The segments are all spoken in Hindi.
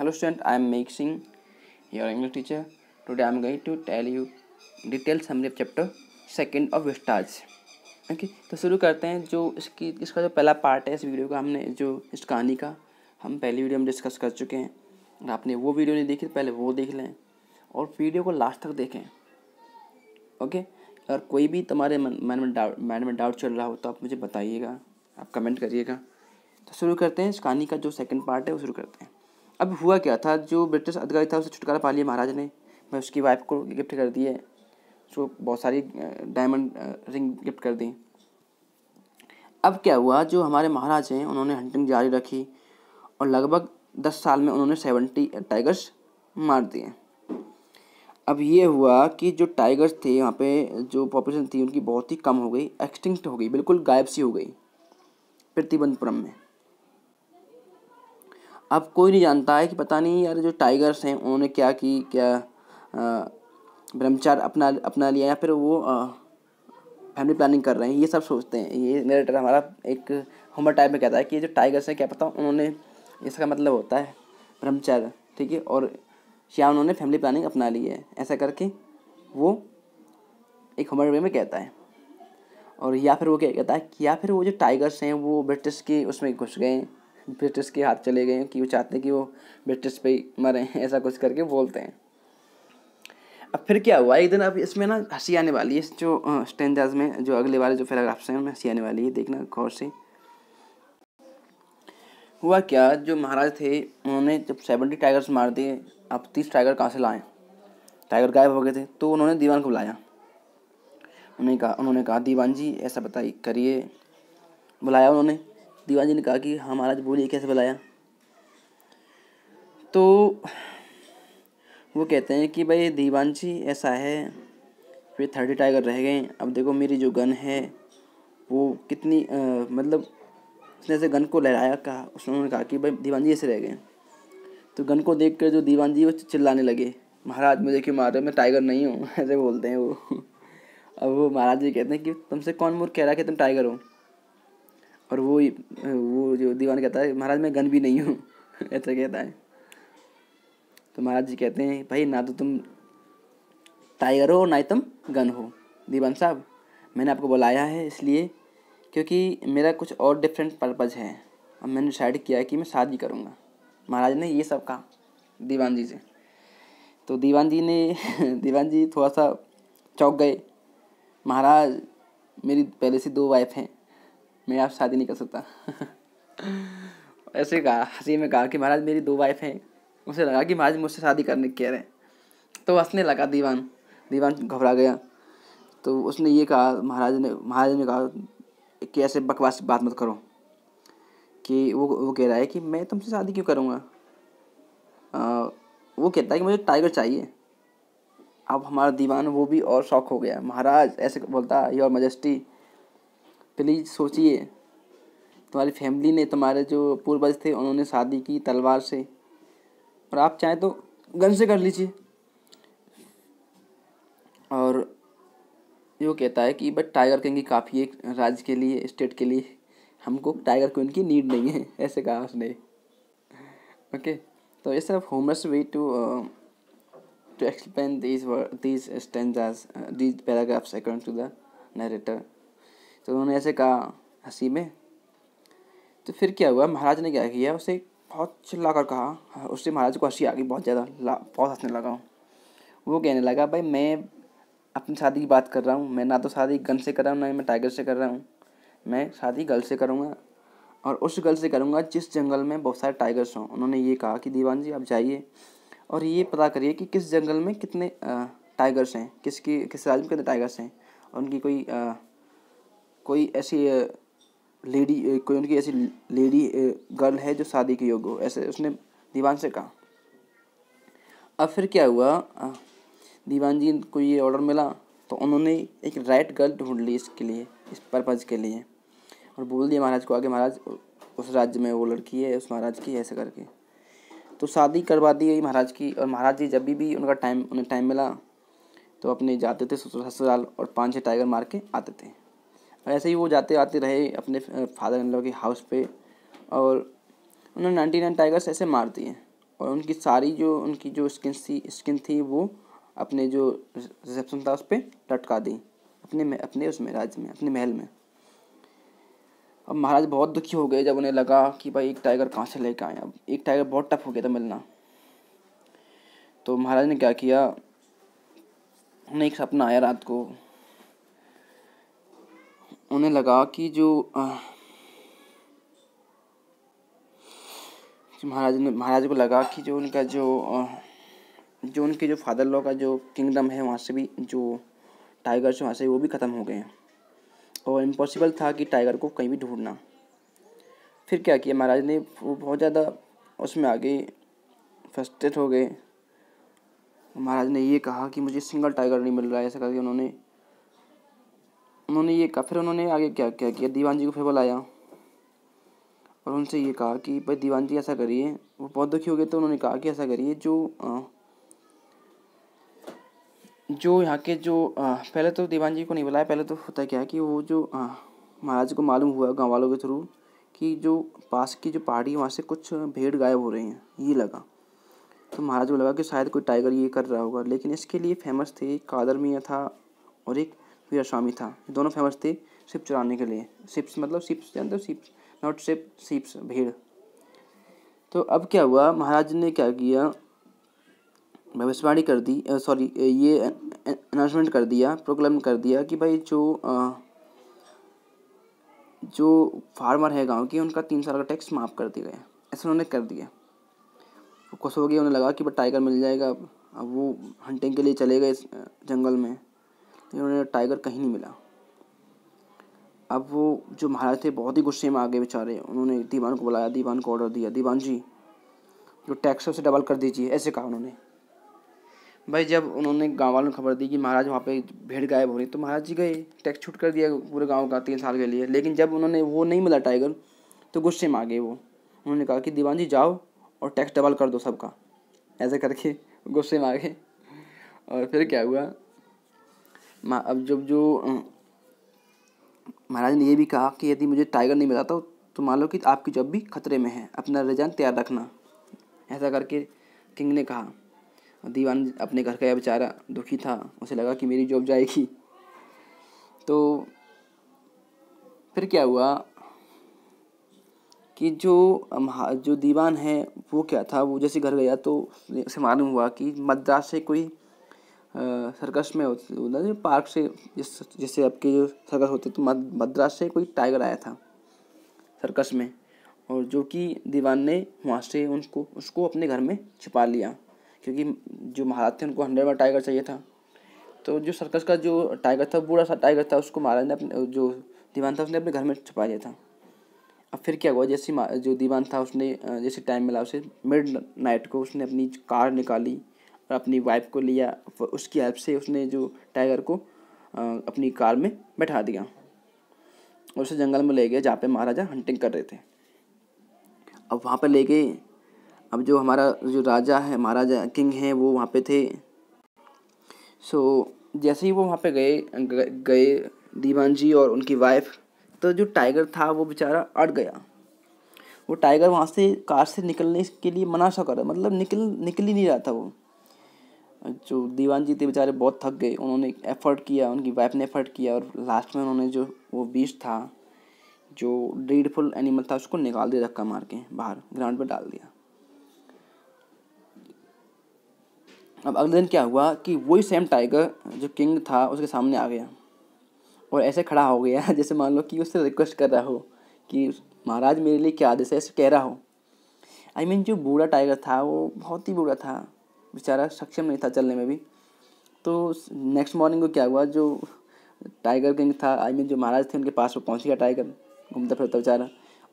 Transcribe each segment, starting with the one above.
hello student i am mixing your english teacher today i am going to tell you detail summary of chapter second of Vistas okay तो शुरू करते हैं जो इसकी इसका जो पहला पार्ट है इस वीडियो का हमने जो इस कहानी का हम पहली वीडियो में डिस्कस कर चुके हैं अगर आपने वो वीडियो नहीं देखी तो पहले वो देख लें और वीडियो को लास्ट तक देखें ओके अगर कोई भी तुम्हारे मन में डाउट माइंड में डाउट चल रहा हो तो आप मुझे बताइएगा आप कमेंट करिएगा तो शुरू करते हैं इस कहानी का जो सेकेंड पार्ट है वो शुरू करते हैं अब हुआ क्या था जो ब्रिटिश अधिकारी था उसे छुटकारा पा लिया महाराज ने मैं उसकी वाइफ को गिफ्ट कर दिए उसको बहुत सारी डायमंड रिंग गिफ्ट कर दी अब क्या हुआ जो हमारे महाराज हैं उन्होंने हंटिंग जारी रखी और लगभग दस साल में उन्होंने सेवेंटी टाइगर्स मार दिए अब ये हुआ कि जो टाइगर्स थे वहाँ पे जो पॉपुलेशन थी उनकी बहुत ही कम हो गई एक्सटिंक्ट हो गई बिल्कुल गायब सी हो गई प्रतिबंधपुरम में अब कोई नहीं जानता है कि पता नहीं यार जो टाइगर्स हैं उन्होंने क्या की क्या ब्रह्मचार्य अपना अपना लिया या फिर वो फैमिली प्लानिंग कर रहे हैं ये सब सोचते हैं ये नरेटर हमारा एक होमर टाइप में कहता है कि जो टाइगर्स हैं क्या पता उन्होंने इसका मतलब होता है ब्रह्मचार्य ठीक है और या उन्होंने फैमिली प्लानिंग अपना ली है ऐसा करके वो एक होमर वे में कहता है और या फिर वो क्या कहता है कि या फिर वो जो टाइगर्स हैं वो ब्रिटिश के उसमें घुस गए ब्रिटिश के हाथ चले गए कि वो चाहते हैं कि वो ब्रिटिश पे मरे ऐसा कुछ करके बोलते हैं अब फिर क्या हुआ एक दिन अब इसमें ना हंसी आने वाली है जो स्टेंजाज में जो अगले वाले जो पैराग्राफ्स हैं उनमें हंसी आने वाली है देखना गौर से हुआ क्या जो महाराज थे उन्होंने जब सेवेंटी टाइगर्स मार दिए अब तीस टाइगर कहाँ से लाए टाइगर गायब हो गए थे तो उन्होंने दीवान को बुलाया उन्होंने कहा उन्होंने कहा दीवान जी ऐसा बताइए करिए बुलाया उन्होंने दीवान जी ने कहा कि हाँ महाराज बोलिए कैसे बुलाया तो वो कहते हैं कि भाई दीवान जी ऐसा है फिर थर्टी टाइगर रह गए अब देखो मेरी जो गन है वो कितनी आ, मतलब उसने ऐसे गन को लहराया कहा उसने कहा कि भाई दीवान जी ऐसे रह गए तो गन को देख कर जो दीवान जी वो चिल्लाने लगे महाराज मुझे क्यों मार रहे मैं टाइगर नहीं हूँ ऐसे बोलते हैं वो अब वो महाराज जी कहते हैं कि तुमसे कौन मूर्ख कह रहा है कि तुम टाइगर हो और वो वो जो दीवान कहता है महाराज मैं गन भी नहीं हूँ ऐसा कहता है तो महाराज जी कहते हैं भाई ना तो तुम टाइगर हो ना ही तुम गन हो दीवान साहब मैंने आपको बुलाया है इसलिए क्योंकि मेरा कुछ और डिफरेंट पर्पज़ है और मैंने डिसाइड किया है कि मैं शादी करूँगा महाराज ने ये सब कहा दीवान जी से तो दीवान जी ने दीवान जी थोड़ा सा चौंक गए महाराज मेरी पहले से दो वाइफ हैं मैं आप शादी नहीं कर सकता ऐसे कहा हंसी में कहा कि महाराज मेरी दो वाइफ हैं उसे लगा कि महाराज मुझसे शादी करने कह रहे हैं तो हंसने लगा दीवान दीवान घबरा गया तो उसने ये कहा महाराज ने महाराज ने कहा कि ऐसे बकवास बात मत करो कि वो वो कह रहा है कि मैं तुमसे शादी क्यों करूँगा वो कहता है कि मुझे टाइगर चाहिए अब हमारा दीवान वो भी और शौक हो गया महाराज ऐसे बोलता योर मजस्टी प्लीज़ सोचिए तुम्हारी फैमिली ने तुम्हारे जो पूर्वज थे उन्होंने शादी की तलवार से और आप चाहें तो गन से कर लीजिए और यो कहता है कि बट टाइगर किंग ही काफ़ी एक राज्य के लिए स्टेट के लिए हमको टाइगर क्वीन की नीड नहीं है ऐसे कहा उसने ओके तो ये सब homeless way to to explain these were these stanzas paragraphs according to the narrator तो उन्होंने ऐसे कहा हंसी में तो फिर क्या हुआ महाराज ने क्या किया उसे बहुत चिल्ला कर कहा हाँ, उससे महाराज को हंसी आ गई बहुत ज़्यादा बहुत हंसने लगा वो कहने लगा भाई मैं अपनी शादी की बात कर रहा हूँ मैं ना तो शादी गन से कर रहा हूँ ना मैं टाइगर से कर रहा हूँ मैं शादी गर्ल से करूँगा और उस गर्ल से करूँगा जिस जंगल में बहुत सारे टाइगर्स हों उन्होंने ये कहा कि दीवान जी आप जाइए और ये पता करिए कि किस जंगल में कितने टाइगर्स हैं किसकी किस राज्य में कितने टाइगर्स हैं और उनकी कोई कोई ऐसी लेडी कोई उनकी ऐसी लेडी गर्ल है जो शादी के योग्य हो ऐसे उसने दीवान से कहा अब फिर क्या हुआ दीवान जी को ये ऑर्डर मिला तो उन्होंने एक राइट गर्ल ढूंढ ली इसके लिए इस पर्पज़ के लिए और बोल दिया महाराज को आगे महाराज उस राज्य में वो लड़की है उस महाराज की ऐसे करके तो शादी करवा दी गई महाराज की और महाराज जी जब भी, भी उनका टाइम उन्हें टाइम मिला तो अपने जाते थे ससुराल और पाँच छः टाइगर मार के आते थे ऐसे ही वो जाते आते रहे अपने फादर इन लॉ के हाउस पे और उन्होंने नाइन्टी नाइन टाइगर्स ऐसे मार दिए और उनकी सारी जो उनकी जो स्किन थी स्किन थी वो अपने जो रिसेप्शन था उस पर लटका दी अपने अपने उसमें राज्य में अपने महल में अब महाराज बहुत दुखी हो गए जब उन्हें लगा कि भाई एक टाइगर कहाँ से लेकर आए अब एक टाइगर बहुत टफ हो गया था मिलना तो महाराज ने क्या किया उन्हें एक सपना आया रात को उन्हें लगा कि जो महाराज ने महाराज को लगा कि जो उनका जो जो उनके जो फादर लॉ का जो किंगडम है वहाँ से भी जो टाइगर्स वहाँ से वो भी ख़त्म हो गए हैं और इम्पॉसिबल था कि टाइगर को कहीं भी ढूंढना फिर क्या किया महाराज ने वो बहुत ज़्यादा उसमें आगे फ्रस्ट्रेट हो गए महाराज ने ये कहा कि मुझे सिंगल टाइगर नहीं मिल रहा है ऐसा करके उन्होंने उन्होंने ये कहा फिर उन्होंने आगे क्या क्या किया दीवान जी को फिर बुलाया और उनसे ये कहा कि भाई दीवान जी ऐसा करिए वो बहुत दुखी हो गए तो उन्होंने कहा कि ऐसा करिए जो आ, जो यहाँ के जो आ, पहले तो दीवान जी को नहीं बुलाया पहले तो होता क्या है कि वो जो महाराज को मालूम हुआ गाँव वालों के थ्रू कि जो पास की जो पहाड़ी है वहाँ से कुछ भेड़ गायब हो रही हैं ये लगा तो महाराज को लगा कि शायद कोई टाइगर ये कर रहा होगा लेकिन इसके लिए फेमस थे कादर मियाँ था और एक स्वामी था दोनों फेमस थे सिप चुराने के लिए सिप्स मतलब सिप्स के अंदर सिप्स नॉट सिप सिप्स भीड़ तो अब क्या हुआ महाराज ने क्या किया भविष्यवाणी कर दी सॉरी ये अनाउंसमेंट कर दिया प्रोक्लेम कर दिया कि भाई जो आ, जो फार्मर है गांव के उनका तीन साल का टैक्स माफ़ कर दिया गया ऐसा उन्होंने कर दिया खुश हो गया उन्हें लगा कि भाई टाइगर मिल जाएगा अब वो हंटिंग के लिए चले गए जंगल में तो इन्होंने टाइगर कहीं नहीं मिला अब वो जो महाराज थे बहुत ही गुस्से में आ गए बेचारे उन्होंने दीवान को बुलाया दीवान को ऑर्डर दिया दीवान जी जो टैक्स है उसे डबल कर दीजिए ऐसे कहा उन्होंने भाई जब उन्होंने गाँव वालों ने खबर दी कि महाराज वहाँ पे भेड़ गायब हो रही तो महाराज जी गए टैक्स छूट कर दिया पूरे गांव का तीन साल के लिए लेकिन जब उन्होंने वो नहीं मिला टाइगर तो गुस्से में आ गए वो उन्होंने कहा कि दीवान जी जाओ और टैक्स डबल कर दो सबका ऐसे करके गुस्से में आ गए और फिर क्या हुआ अब जब जो महाराज ने यह भी कहा कि यदि मुझे टाइगर नहीं मिला तो तो मान लो कि आपकी जॉब भी खतरे में है अपना रजान तैयार रखना ऐसा करके किंग ने कहा दीवान अपने घर गया बेचारा दुखी था उसे लगा कि मेरी जॉब जाएगी तो फिर क्या हुआ कि जो जो दीवान है वो क्या था वो जैसे घर गया तो उसे मालूम हुआ कि मद्रास से कोई सर्कस में होता पार्क से जिस जैसे आपके जो सर्कस होते तो मद्रास से कोई टाइगर आया था सर्कस में और जो कि दीवान ने वहाँ से उनको उसको अपने घर में छिपा लिया क्योंकि जो महाराज थे उनको हंड्रेड बार टाइगर चाहिए था तो जो सर्कस का जो टाइगर था बूढ़ा सा टाइगर था उसको महाराज ने अपने जो दीवान था उसने अपने घर में छिपा लिया था अब फिर क्या हुआ जैसे जो दीवान था उसने जैसे टाइम मिला उसे मिड नाइट को उसने अपनी कार निकाली और अपनी वाइफ को लिया उसकी हेल्प से उसने जो टाइगर को अपनी कार में बैठा दिया और उसे जंगल में ले गए जहाँ पे महाराजा हंटिंग कर रहे थे अब वहाँ पर ले गए अब जो हमारा जो राजा है महाराजा किंग हैं वो वहाँ पे थे सो जैसे ही वो वहाँ पे गए गए दीवान जी और उनकी वाइफ तो जो टाइगर था वो बेचारा अट गया वो टाइगर वहाँ से कार से निकलने के लिए मना सा कर रहा मतलब निकल निकल ही नहीं रहा था वो जो दीवान जी थे बेचारे बहुत थक गए उन्होंने एफर्ट किया उनकी वाइफ ने एफर्ट किया और लास्ट में उन्होंने जो वो बीच था जो ड्रीडफुल एनिमल था उसको निकाल दिया धक्का मार के बाहर ग्राउंड पर डाल दिया अब अगले दिन क्या हुआ कि वही सेम टाइगर जो किंग था उसके सामने आ गया और ऐसे खड़ा हो गया जैसे मान लो कि उससे रिक्वेस्ट कर रहा हो कि महाराज मेरे लिए क्या आदेश है ऐसे कह रहा हो आई I मीन mean, जो बूढ़ा टाइगर था वो बहुत ही बूढ़ा था बेचारा सक्षम नहीं था चलने में भी तो नेक्स्ट मॉर्निंग को क्या हुआ जो टाइगर किंग था आई मीन जो महाराज थे उनके पास वो पहुँच गया टाइगर घूमता फिरता बेचारा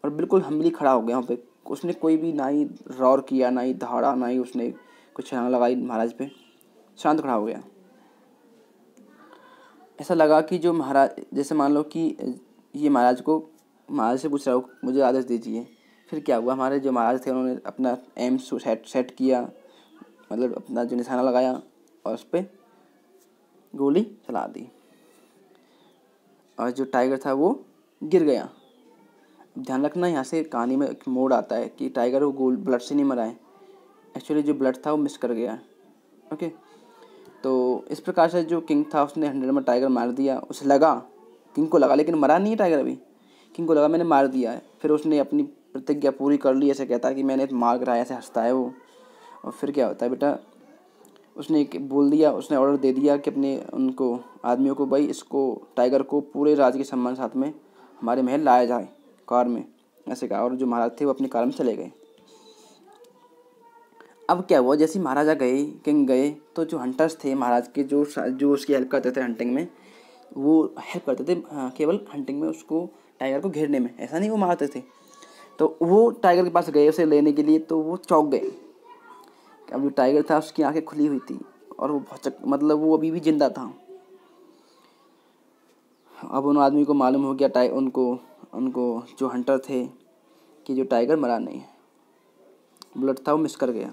और बिल्कुल हमली खड़ा हो गया वहाँ पे उसने कोई भी ना ही रौर किया ना ही दहाड़ा ना ही उसने कुछ छलांग लगाई महाराज पे शांत खड़ा हो गया ऐसा लगा कि जो महाराज जैसे मान लो कि ये महाराज को महाराज से पूछ रहा हो मुझे आदेश दीजिए फिर क्या हुआ हमारे जो महाराज थे उन्होंने अपना एम्स सेट सेट किया मतलब अपना जो निशाना लगाया और उस पर गोली चला दी और जो टाइगर था वो गिर गया ध्यान रखना यहाँ से कहानी में एक मोड़ आता है कि टाइगर वो गोल ब्लड से नहीं मरा है एक्चुअली जो ब्लड था वो मिस कर गया ओके तो इस प्रकार से जो किंग था उसने हंड्रेड में टाइगर मार दिया उसे लगा किंग को लगा लेकिन मरा नहीं है टाइगर अभी किंग को लगा मैंने मार दिया है फिर उसने अपनी प्रतिज्ञा पूरी कर ली ऐसे कहता कि मैंने मार कराया ऐसे हंसता है वो और फिर क्या होता है बेटा उसने एक बोल दिया उसने ऑर्डर दे दिया कि अपने उनको आदमियों को भाई इसको टाइगर को पूरे राज्य के सम्मान साथ में हमारे महल लाया जाए कार में ऐसे कहा और जो महाराज थे वो अपनी कार में चले गए अब क्या हुआ जैसे महाराजा गए किंग गए तो जो हंटर्स थे महाराज के जो जो उसकी हेल्प करते थे हंटिंग में वो हेल्प करते थे केवल हंटिंग में उसको टाइगर को घेरने में ऐसा नहीं वो मारते थे तो वो टाइगर के पास गए उसे लेने के लिए तो वो चौंक गए अब जो टाइगर था उसकी आंखें खुली हुई थी और वो भौचक मतलब वो अभी भी जिंदा था अब उन आदमी को मालूम हो गया टाइ उनको उनको जो हंटर थे कि जो टाइगर मरा नहीं है ब्लड था वो मिस कर गया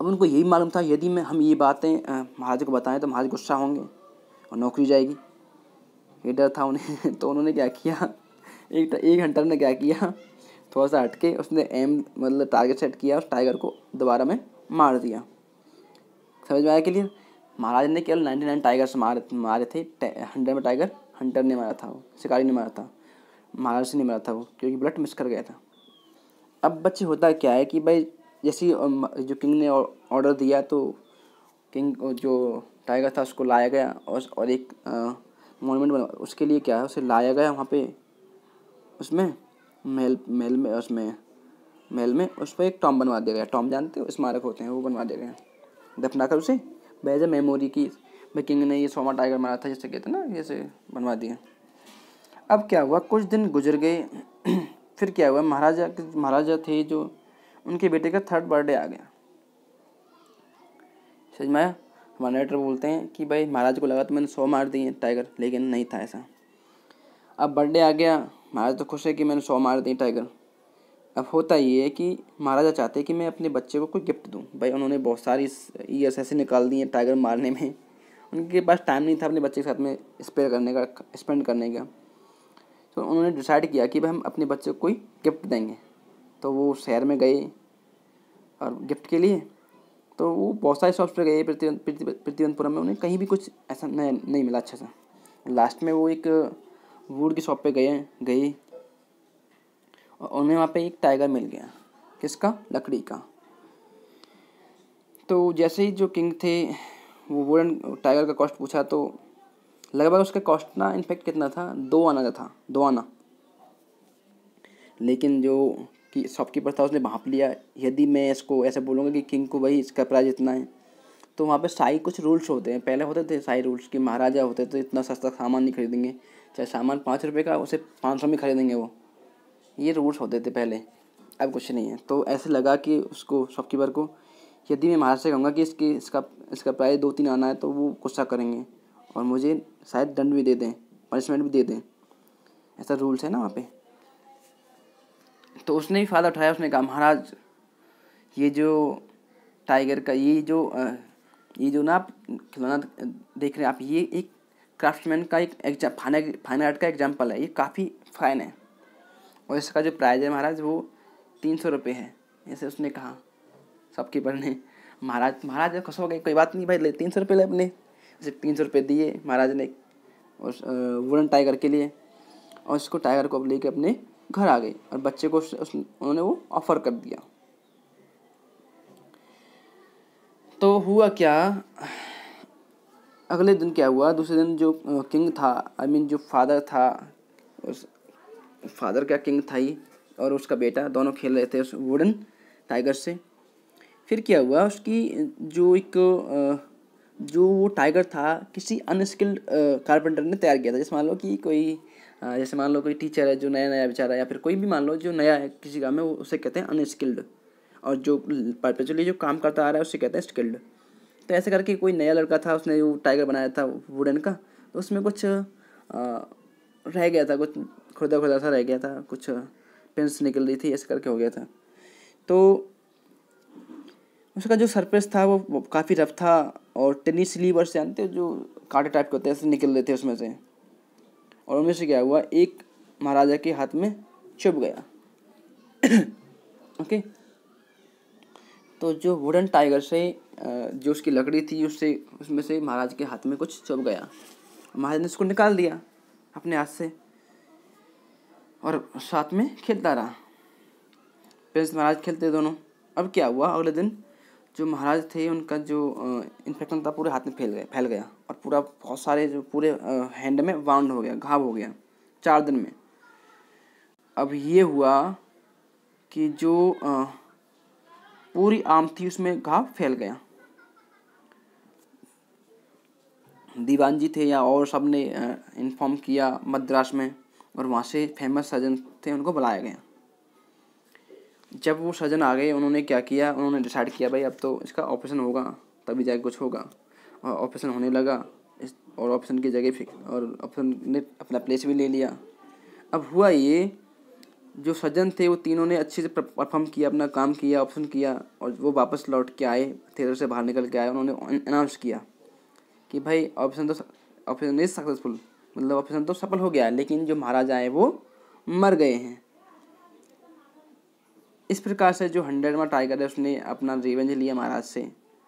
अब उनको यही मालूम था यदि मैं हम ये बातें महाराज को बताएं तो महाराज गुस्सा होंगे और नौकरी जाएगी ये डर था उन्हें तो उन्होंने क्या किया एक एक हंटर ने क्या किया थोड़ा सा हटके उसने एम मतलब टारगेट सेट किया उस टाइगर को दोबारा में मार दिया समझ में आया क्लियर महाराज ने केवल नाइन्टी नाइन टाइगर्स मारे मारे थे हंड्रेड में टाइगर हंटर ने मारा था वो शिकारी ने मारा था महाराज से नहीं मारा था वो क्योंकि ब्लड मिस कर गया था अब बच्चे होता क्या है कि भाई जैसे जो किंग ने ऑर्डर दिया तो किंग जो टाइगर था उसको लाया गया और और एक मोनूमेंट बना उसके लिए क्या है उसे लाया गया वहाँ पे उसमें महल महल में उसमें महल में उस पर एक टॉम बनवा दिया गया टॉम जानते हो स्मारक होते हैं वो बनवा दिया गया दफना कर उसे बैज मेमोरी की भाई किंग ने ये सोमा टाइगर मारा था जैसे कहते ना जैसे बनवा दिया अब क्या हुआ कुछ दिन गुजर गए फिर क्या हुआ महाराजा के महाराजा थे जो उनके बेटे का थर्ड बर्थडे आ गया सच हमारे डायरेक्टर बोलते हैं कि भाई महाराज को लगा तो मैंने सौ मार दिए टाइगर लेकिन नहीं था ऐसा अब बर्थडे आ गया महाराज तो खुश है कि मैंने सौ मार दी टाइगर अब होता ये है कि महाराजा चाहते कि मैं अपने बच्चे को कोई गिफ्ट दूँ भाई उन्होंने बहुत सारी ईयर्स ऐसे निकाल दी हैं टाइगर मारने में उनके पास टाइम नहीं था अपने बच्चे के साथ में स्पेयर करने का स्पेंड करने का तो उन्होंने डिसाइड किया कि भाई हम अपने बच्चे को कोई गिफ्ट देंगे तो वो शहर में गए और गिफ्ट के लिए तो वो बहुत सारे शॉप्स पर गए प्रतिवंतपुरम में उन्हें कहीं भी कुछ ऐसा नहीं मिला अच्छा सा लास्ट में वो एक वुड की शॉप पे गए गई और उन्हें वहाँ पे एक टाइगर मिल गया किसका लकड़ी का तो जैसे ही जो किंग थे वो वुडन टाइगर का कॉस्ट पूछा तो लगभग उसका कॉस्ट ना इनफेक्ट कितना था दो आना का था दो आना लेकिन जो कि शॉपकीपर था उसने भाप लिया यदि मैं इसको ऐसे बोलूँगा कि किंग को भाई इसका प्राइस इतना है तो वहाँ पे साई कुछ रूल्स होते हैं पहले होते थे साई रूल्स कि महाराजा होते तो इतना सस्ता सामान नहीं खरीदेंगे चाहे सामान पाँच रुपये का उसे पाँच सौ में खरीदेंगे वो ये रूल्स होते थे पहले अब कुछ नहीं है तो ऐसे लगा कि उसको शॉपकीपर को यदि मैं महाराज से कहूँगा कि इसकी इसका इसका प्राइस दो तीन आना है तो वो गुस्सा करेंगे और मुझे शायद दंड भी दे दें पनिशमेंट भी दे दें ऐसा रूल्स है ना वहाँ पे तो उसने भी फ़ायदा उठाया उसने कहा महाराज ये जो टाइगर का ये जो ये जो ना आप खिलौना देख रहे हैं आप ये एक क्राफ्टमैन का एक फाइन फाइन आर्ट का एग्जाम्पल है ये काफ़ी फाइन है और इसका जो प्राइज़ है महाराज वो तीन सौ रुपये है ऐसे उसने कहा सबके पढ़ने महाराज महाराज खुश हो गए कोई बात नहीं भाई ले तीन सौ रुपये ले अपने उसे तीन सौ रुपये दिए महाराज ने और वुडन टाइगर के लिए और उसको टाइगर को अब लेके अपने घर आ गए और बच्चे को उस उन्होंने वो ऑफ़र कर दिया तो हुआ क्या अगले दिन क्या हुआ दूसरे दिन जो किंग था आई मीन जो फादर था उस फादर का किंग था ही और उसका बेटा दोनों खेल रहे थे उस वुडन टाइगर से फिर क्या हुआ उसकी जो एक जो वो टाइगर था किसी अनस्किल्ड कारपेंटर ने तैयार किया था जैसे मान लो कि कोई जैसे मान लो कोई टीचर है जो नया नया बेचारा है या फिर कोई भी मान लो जो नया है किसी काम में उसे कहते हैं अनस्किल्ड और जो परपेचुअली जो काम करता आ रहा है उसे कहते हैं स्किल्ड तो ऐसे करके कोई नया लड़का था उसने वो टाइगर बनाया था वुडन का तो उसमें कुछ आ, रह गया था कुछ खुदा खुदा सा रह गया था कुछ पेंस निकल रही थी ऐसे करके हो गया था तो उसका जो सरफेस था वो काफ़ी रफ था और टेनिस लीवर से जानते जो काटे टाइप के होते हैं ऐसे निकल रहे थे उसमें से और उनमें से क्या हुआ एक महाराजा के हाथ में चुप गया ओके okay? तो जो वुडन टाइगर से जो उसकी लकड़ी थी उससे उसमें से महाराज के हाथ में कुछ चुप गया महाराज ने उसको निकाल दिया अपने हाथ से और साथ में खेलता रहा प्रिंस महाराज खेलते दोनों अब क्या हुआ अगले दिन जो महाराज थे उनका जो इन्फेक्शन था पूरे हाथ में फैल गया फैल गया और पूरा बहुत सारे जो पूरे हैंड में वाउंड हो गया घाव हो गया चार दिन में अब ये हुआ कि जो पूरी आम थी उसमें घाव फैल गया दीवान जी थे या और सब ने इन्फॉर्म किया मद्रास में और वहाँ से फेमस सर्जन थे उनको बुलाया गया जब वो सर्जन आ गए उन्होंने क्या किया उन्होंने डिसाइड किया भाई अब तो इसका ऑपरेशन होगा तभी जाके कुछ होगा और ऑपरेशन होने लगा इस और ऑप्शन की जगह फिक और ऑप्शन ने अपना प्लेस भी ले लिया अब हुआ ये जो सज्जन थे वो तीनों ने अच्छे से परफॉर्म किया अपना काम किया ऑप्शन किया और वो वापस लौट के आए थिएटर से बाहर निकल के आए उन्होंने अनाउंस किया कि भाई ऑप्शन तो ऑप्शन इज सक्सेसफुल मतलब ऑप्शन तो सफल हो गया है लेकिन जो महाराजा है वो मर गए हैं इस प्रकार से जो हंड्रेडवा टाइगर है उसने अपना रिवेंज लिया महाराज से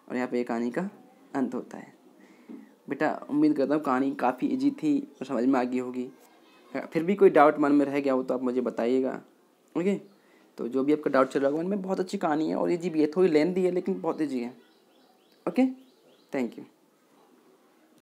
और यहाँ पे ये कहानी का अंत होता है बेटा उम्मीद करता हूँ कहानी काफ़ी इजी थी और समझ में आ गई होगी हाँ, फिर भी कोई डाउट मन में रह गया हो तो आप मुझे बताइएगा ओके तो जो भी आपका डाउट चल रहा होगा उनमें बहुत अच्छी कहानी है और ये जी भी है थोड़ी लेंदी है लेकिन बहुत ईजी है ओके थैंक यू